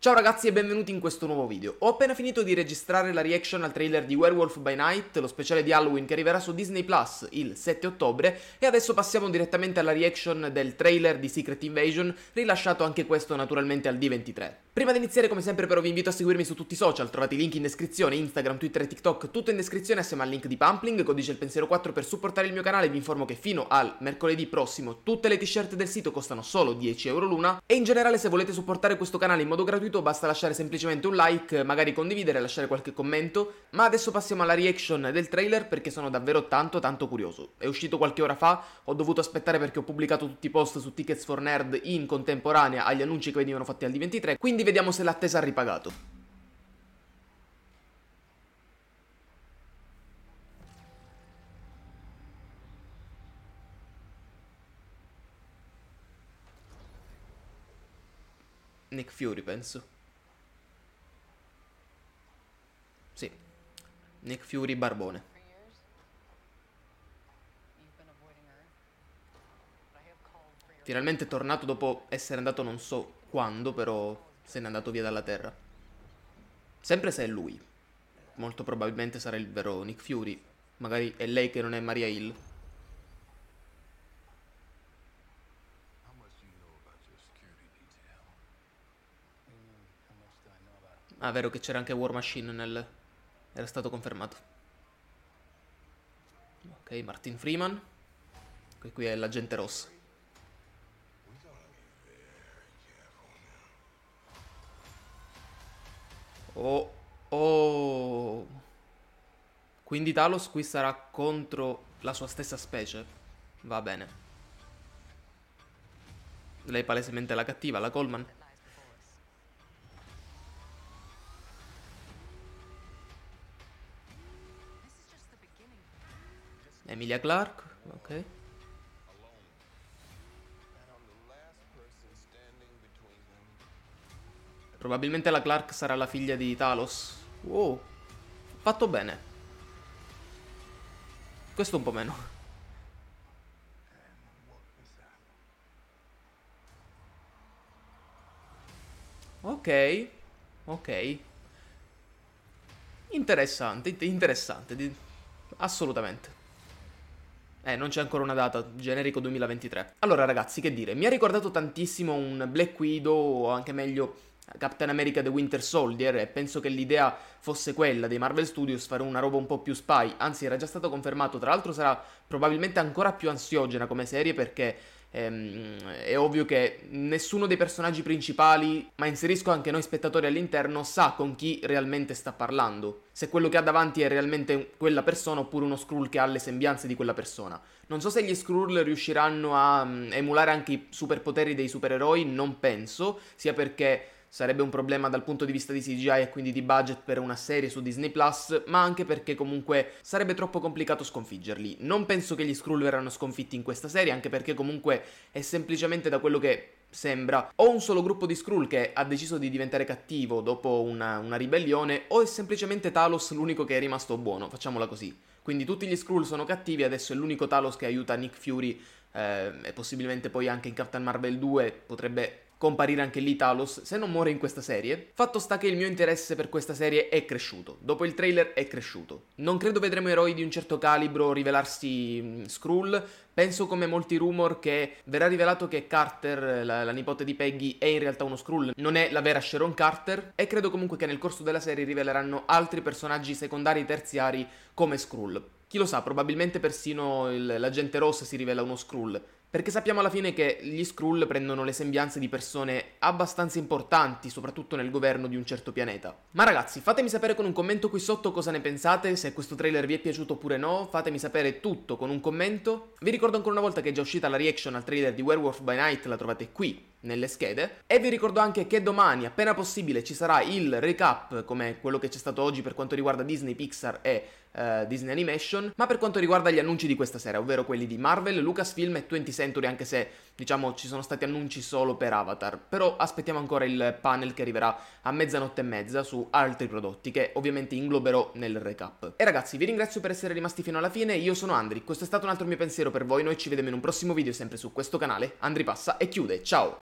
Ciao ragazzi e benvenuti in questo nuovo video. Ho appena finito di registrare la reaction al trailer di Werewolf by Night, lo speciale di Halloween che arriverà su Disney Plus il 7 ottobre e adesso passiamo direttamente alla reaction del trailer di Secret Invasion, rilasciato anche questo naturalmente al D23. Prima di iniziare come sempre però vi invito a seguirmi su tutti i social, trovate i link in descrizione, Instagram, Twitter e TikTok, tutto in descrizione assieme al link di Pumpling, codice il pensiero 4 per supportare il mio canale, vi informo che fino al mercoledì prossimo tutte le t-shirt del sito costano solo 10 euro l'una e in generale se volete supportare questo canale in modo gratuito gratuito basta lasciare semplicemente un like, magari condividere, lasciare qualche commento, ma adesso passiamo alla reaction del trailer perché sono davvero tanto tanto curioso. È uscito qualche ora fa, ho dovuto aspettare perché ho pubblicato tutti i post su Tickets for Nerd in contemporanea agli annunci che venivano fatti al D23, quindi vediamo se l'attesa ha ripagato. Nick Fury, penso. Sì. Nick Fury Barbone. Finalmente è tornato dopo essere andato non so quando, però se n'è andato via dalla Terra. Sempre se è lui. Molto probabilmente sarà il vero Nick Fury. Magari è lei che non è Maria Hill. Ah, vero che c'era anche War Machine nel... Era stato confermato. Ok, Martin Freeman. Qui, qui è l'agente rossa. Oh, oh. Quindi Talos qui sarà contro la sua stessa specie. Va bene. Lei palesemente la cattiva, la Coleman. Emilia Clark, ok. Probabilmente la Clark sarà la figlia di Talos. Wow, fatto bene. Questo un po' meno. Ok, ok. Interessante, interessante, assolutamente. Eh, non c'è ancora una data, generico 2023. Allora ragazzi, che dire, mi ha ricordato tantissimo un Black Widow o anche meglio Captain America The Winter Soldier e penso che l'idea fosse quella dei Marvel Studios fare una roba un po' più spy, anzi era già stato confermato, tra l'altro sarà probabilmente ancora più ansiogena come serie perché Ehm, è ovvio che nessuno dei personaggi principali, ma inserisco anche noi spettatori all'interno, sa con chi realmente sta parlando. Se quello che ha davanti è realmente quella persona oppure uno Skrull che ha le sembianze di quella persona. Non so se gli Skrull riusciranno a mm, emulare anche i superpoteri dei supereroi, non penso, sia perché sarebbe un problema dal punto di vista di CGI e quindi di budget per una serie su Disney Plus, ma anche perché comunque sarebbe troppo complicato sconfiggerli. Non penso che gli Skrull verranno sconfitti in questa serie, anche perché comunque è semplicemente da quello che sembra, o un solo gruppo di Skrull che ha deciso di diventare cattivo dopo una, una, ribellione, o è semplicemente Talos l'unico che è rimasto buono, facciamola così. Quindi tutti gli Skrull sono cattivi, adesso è l'unico Talos che aiuta Nick Fury eh, e possibilmente poi anche in Captain Marvel 2 potrebbe comparire anche lì Talos se non muore in questa serie. Fatto sta che il mio interesse per questa serie è cresciuto, dopo il trailer è cresciuto. Non credo vedremo eroi di un certo calibro rivelarsi mm, Skrull, penso come molti rumor che verrà rivelato che Carter, la, la, nipote di Peggy, è in realtà uno Skrull, non è la vera Sharon Carter e credo comunque che nel corso della serie riveleranno altri personaggi secondari e terziari come Skrull. Chi lo sa, probabilmente persino il, l'agente rossa si rivela uno Skrull, perché sappiamo alla fine che gli Skrull prendono le sembianze di persone abbastanza importanti, soprattutto nel governo di un certo pianeta. Ma ragazzi, fatemi sapere con un commento qui sotto cosa ne pensate, se questo trailer vi è piaciuto oppure no, fatemi sapere tutto con un commento. Vi ricordo ancora una volta che è già uscita la reaction al trailer di Werewolf by Night, la trovate qui nelle schede. E vi ricordo anche che domani, appena possibile, ci sarà il recap, come quello che c'è stato oggi per quanto riguarda Disney, Pixar e eh, Disney Animation, ma per quanto riguarda gli annunci di questa sera, ovvero quelli di Marvel, Lucasfilm e 20 Century, anche se diciamo ci sono stati annunci solo per Avatar, però aspettiamo ancora il panel che arriverà a mezzanotte e mezza su altri prodotti che ovviamente ingloberò nel recap. E ragazzi, vi ringrazio per essere rimasti fino alla fine, io sono Andri, questo è stato un altro mio pensiero per voi, noi ci vediamo in un prossimo video sempre su questo canale, Andri passa e chiude, ciao!